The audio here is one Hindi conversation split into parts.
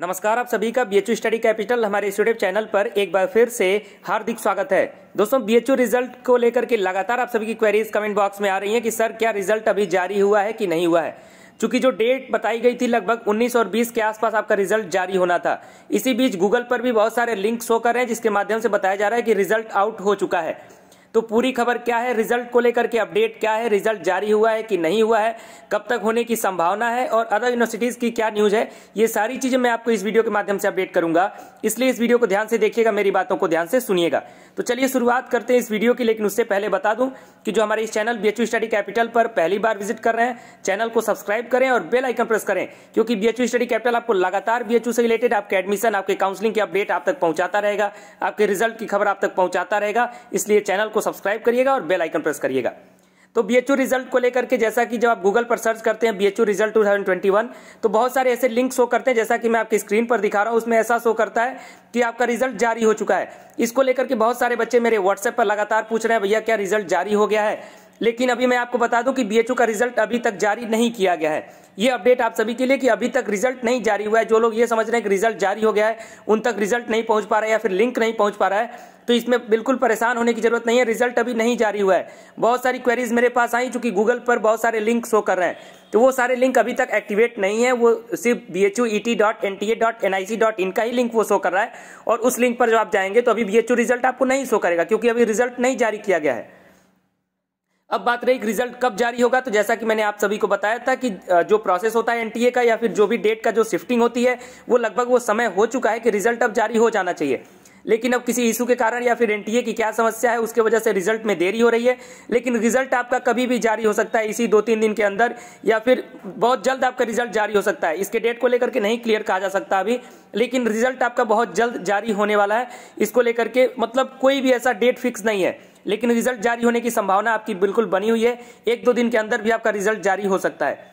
नमस्कार आप सभी का बीएचयू स्टडी कैपिटल हमारे यूट्यूब चैनल पर एक बार फिर से हार्दिक स्वागत है दोस्तों बीएचयू रिजल्ट को लेकर के लगातार आप सभी की क्वेरीज कमेंट बॉक्स में आ रही हैं कि सर क्या रिजल्ट अभी जारी हुआ है कि नहीं हुआ है चूंकि जो डेट बताई गई थी लगभग 19 और 20 के आसपास आपका रिजल्ट जारी होना था इसी बीच गूगल पर भी बहुत सारे लिंक शो कर रहे हैं जिसके माध्यम से बताया जा रहा है कि रिजल्ट आउट हो चुका है तो पूरी खबर क्या है रिजल्ट को लेकर के अपडेट क्या है रिजल्ट जारी हुआ है कि नहीं हुआ है कब तक होने की संभावना है और अदर यूनिवर्सिटीज़ की क्या न्यूज़ है ये सारी चीज़ें मैं आपको इस वीडियो के माध्यम से अपडेट करूंगा इसलिए इस वीडियो को ध्यान से देखिएगा मेरी बातों को ध्यान से सुनिएगा तो चलिए शुरुआत करते हैं इस वीडियो की लेकिन उससे पहले बता दूं कि जो हमारे इस चैनल बी स्टडी कैपिटल पर पहली बार विजिट कर रहे हैं चैनल को सब्सक्राइब करें और बेल आइकन प्रेस करें क्योंकि बी स्टडी कैपिटल आपको लगातार बी से रिलेटेड आपके एडमिशन आपके काउंसलिंग की अपडेट आप तक पहुंचाता रहेगा आपके रिजल्ट की खबर आप तक पहुंचाता रहेगा इसलिए चैनल को सब्सक्राइब करिएगा और बेल आइकन प्रेस करिएगा तो बी रिजल्ट को लेकर के जैसा कि जब आप गूगल पर सर्च करते हैं बी रिजल्ट 2021 तो बहुत सारे ऐसे लिंक शो करते हैं जैसा कि मैं आपकी स्क्रीन पर दिखा रहा हूं उसमें ऐसा शो करता है कि आपका रिजल्ट जारी हो चुका है इसको लेकर के बहुत सारे बच्चे मेरे व्हाट्सएप पर लगातार पूछ रहे हैं भैया क्या रिजल्ट जारी हो गया है लेकिन अभी मैं आपको बता दूं कि बीएचयू का रिजल्ट अभी तक जारी नहीं किया गया है ये अपडेट आप सभी के लिए कि अभी तक रिजल्ट नहीं जारी हुआ है जो लोग ये समझ रहे हैं कि रिजल्ट जारी हो गया है उन तक रिजल्ट नहीं पहुंच पा रहा है या फिर लिंक नहीं पहुंच पा रहा है तो इसमें बिल्कुल परेशान होने की जरूरत नहीं है रिजल्ट अभी नहीं जारी हुआ है बहुत सारी क्वेरीज मेरे पास आई चूंकि गूगल पर बहुत सारे लिंक शो कर रहे हैं तो वो सारे लिंक अभी तक एक्टिवेट नहीं है वो सिर्फ B H U E T dot N T A dot N I C dot इनका ही लिंक वो शो कर रहा है और उस लिंक पर जब आप जाएंगे तो अभी बी एच रिजल्ट आपको नहीं शो करेगा क्योंकि अभी रिजल्ट नहीं जारी किया गया है अब बात रही रिजल्ट कब जारी होगा तो जैसा कि मैंने आप सभी को बताया था कि जो प्रोसेस होता है एनटीए का या फिर जो भी डेट का जो शिफ्टिंग होती है वो लगभग वो समय हो चुका है कि रिजल्ट अब जारी हो जाना चाहिए लेकिन अब किसी इशू के कारण या फिर एनटीए की क्या समस्या है उसके वजह से रिजल्ट में देरी हो रही है लेकिन रिजल्ट आपका कभी भी जारी हो सकता है इसी दो तीन दिन के अंदर या फिर बहुत जल्द आपका रिजल्ट जारी हो सकता है इसके डेट को लेकर के नहीं क्लियर कहा जा सकता अभी लेकिन रिजल्ट आपका बहुत जल्द जारी होने वाला है इसको लेकर के मतलब कोई भी ऐसा डेट फिक्स नहीं है लेकिन रिजल्ट जारी होने की संभावना आपकी बिल्कुल बनी हुई है एक दो दिन के अंदर भी आपका रिजल्ट जारी हो सकता है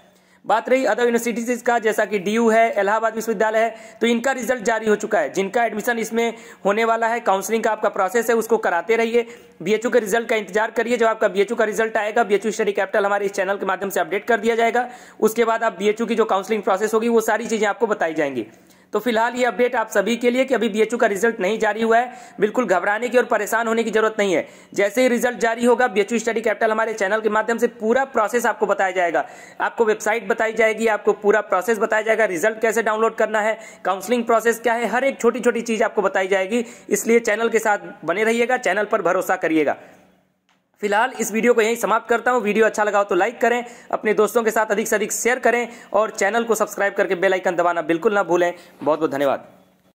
बात रही अदर यूनिवर्सिटीज़ का जैसा कि डी है इलाहाबाद विश्वविद्यालय है तो इनका रिजल्ट जारी हो चुका है जिनका एडमिशन इसमें होने वाला है काउंसलिंग का आपका प्रोसेस है उसको कराते रहिए बीएचयू के रिजल्ट का इंतजार करिए जब आपका बीएचयू का रिजल्ट आएगा बीएचयू स्टडी कैपिटल हमारे इस चैनल के माध्यम से अपडेट कर दिया जाएगा उसके बाद आप बीएचयू की जो काउंसलिंग प्रोसेस होगी वो सारी चीज़ें आपको बताई जाएंगी तो फिलहाल ये अपडेट आप सभी के लिए कि अभी बी का रिजल्ट नहीं जारी हुआ है बिल्कुल घबराने की और परेशान होने की जरूरत नहीं है जैसे ही रिजल्ट जारी होगा बी स्टडी कैपिटल हमारे चैनल के माध्यम से पूरा प्रोसेस आपको बताया जाएगा आपको वेबसाइट बताई जाएगी आपको पूरा प्रोसेस बताया जाएगा रिजल्ट कैसे डाउनलोड करना है काउंसलिंग प्रोसेस क्या है हर एक छोटी छोटी चीज आपको बताई जाएगी इसलिए चैनल के साथ बने रहिएगा चैनल पर भरोसा करिएगा फिलहाल इस वीडियो को यहीं समाप्त करता हूँ वीडियो अच्छा लगा हो तो लाइक करें अपने दोस्तों के साथ अधिक से अधिक शेयर करें और चैनल को सब्सक्राइब करके बेलाइकन दबाना बिल्कुल ना भूलें बहुत बहुत धन्यवाद